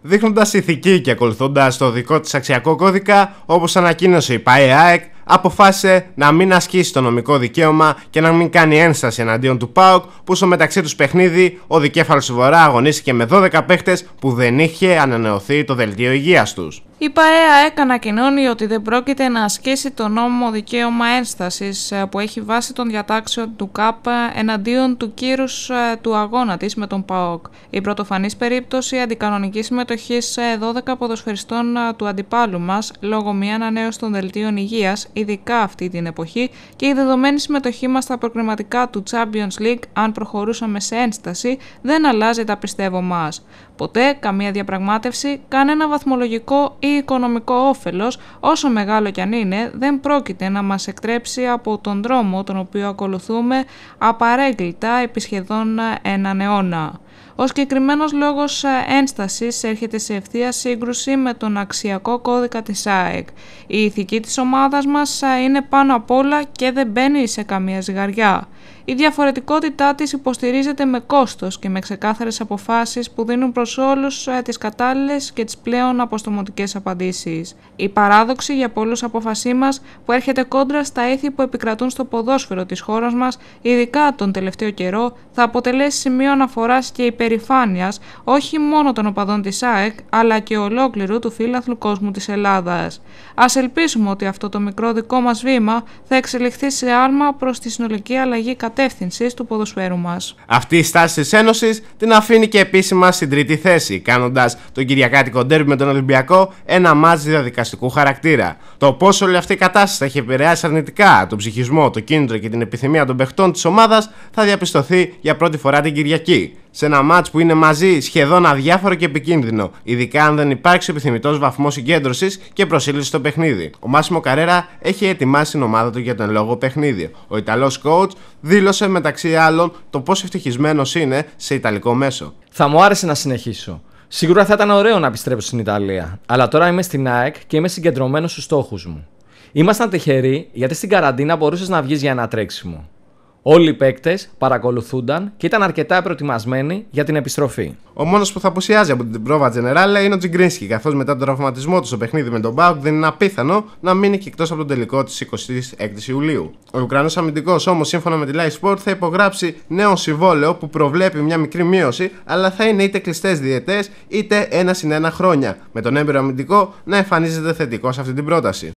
δείχνοντας ηθική και ακολουθώντας το δικό της αξιακό κώδικα, όπως ανακοίνωσε η ΠΑΕ ΑΕΚ, αποφάσισε να μην ασκήσει το νομικό δικαίωμα και να μην κάνει ένσταση εναντίον του ΠΑΟΚ, που στο μεταξύ τους παιχνίδι ο δικέφαλος Βορρά αγωνίστηκε με 12 παίχτες που δεν είχε ανανεωθεί το δελτίο υγείας τους. Η ΠαΕΑ έκανα κοινώνει ότι δεν πρόκειται να ασκήσει το νόμο δικαίωμα ένστασης ε, που έχει βάσει των διατάξεων του ΚΑΠ ε, εναντίον του κύρους ε, του αγώνα της με τον ΠΑΟΚ. Η πρωτοφανής περίπτωση αντικανονικής συμμετοχής 12 ποδοσφαιριστών του αντιπάλου μας λόγω μια ανανέωσης των δελτίων υγείας, ειδικά αυτή την εποχή, και η δεδομένη συμμετοχή μας στα προκριματικά του Champions League, αν προχωρούσαμε σε ένσταση, δεν αλλάζει τα πιστεύω μας. Ποτέ καμία διαπραγμάτευση, κανένα βαθμολογικό ή οικονομικό όφελος, όσο μεγάλο κι αν είναι, δεν πρόκειται να μας εκτρέψει από τον δρόμο τον οποίο ακολουθούμε απαρέγκλιτα επί σχεδόν έναν αιώνα. Ο συγκεκριμένος λόγος ε, ένστασης έρχεται σε ευθεία σύγκρουση με τον αξιακό κώδικα της ΑΕΚ. Η ηθική της ομάδας μας ε, είναι πάνω απ' όλα και δεν μπαίνει σε καμία ζυγαριά. Η διαφορετικότητά της υποστηρίζεται με κόστος και με ξεκάθαρες αποφάσεις που δίνουν προς όλους ε, τις κατάλληλες και τις πλέον αποστομωτικές απαντήσεις. Η παράδοξη για πολλούς αποφασή μας που έρχεται κόντρα στα ήθη που επικρατούν στο ποδόσφαιρο της χώρας μας, ειδικά τον τελευταίο καιρό, θα αποτελέσει σημείο αναφοράς και υπερ περηφάνειας όχι μόνο των οπαδών της ΑΕΚ αλλά και ολόκληρου του φιλάθλου κόσμου της Ελλάδας. Ας ελπίσουμε ότι αυτό το μικρό δικό μας βήμα θα εξελιχθεί σε άρμα προς τη συνολική αλλαγή κατεύθυνσης του ποδοσφαίρου μας. Αυτή η στάση της Ένωσης την αφήνει και επίσημα στην τρίτη θέση κάνοντας τον Κυριακάτικο Ντέρμπι με τον Ολυμπιακό ένα μάζι διαδικαστικού χαρακτήρα. Το πόσο όλη αυτή η κατάσταση θα έχει επηρεάσει αρνητικά τον ψυχισμό, το κίνητρο και την επιθυμία των παιχτών της ομάδας θα διαπιστωθεί για πρώτη φορά την Κυριακή σε ένα ματ που είναι μαζί σχεδόν αδιάφορο και επικίνδυνο, ειδικά αν δεν υπάρξει επιθυμητός βαθμός συγκέντρωσης και προσήλωση στο παιχνίδι. Ο Μάσιμο Καρέρα έχει ετοιμάσει την ομάδα του για τον λόγο παιχνίδι. Ο Ιταλός coach δήλωσε μεταξύ άλλων το πόσο ευτυχισμένος είναι σε Ιταλικό μέσο. Θα μου άρεσε να συνεχίσω. Σίγουρα θα ήταν ωραίο να επιστρέψω στην Ιταλία, αλλά τώρα είμαι στην ΑΕΚ και είμαι συγκεντρωμένος στους στόχους μου. Ήμασταν τυχεροί γιατί στην καραντίνα μπορούσες να βγεις για ένα τρέξιμο. Όλοι οι παίκτες παρακολουθούνταν και ήταν αρκετά προετοιμασμένοι για την επιστροφή. Ο μόνος που θα απουσιάζει από την πρόβα Τζενεράλα είναι ο Τζιγκρίνσκι, καθώς μετά τον τραυματισμό του στο παιχνίδι με τον Μπάουκ δεν είναι απίθανο να μείνει και εκτός από τον τελικό της 26η Ιουλίου. Ο Ουκρανός αμυντικός όμως, σύμφωνα με τη Live Sport, θα υπογράψει νέο συμβόλαιο που προβλέπει μια μικρή μείωση, αλλά θα είναι είτε κλειστές διαιτές είτε ένα συν ένα χρόνια, με τον έμπειρο αμυντικό να εμφανίζεται θετικός σε αυτή την πρόταση.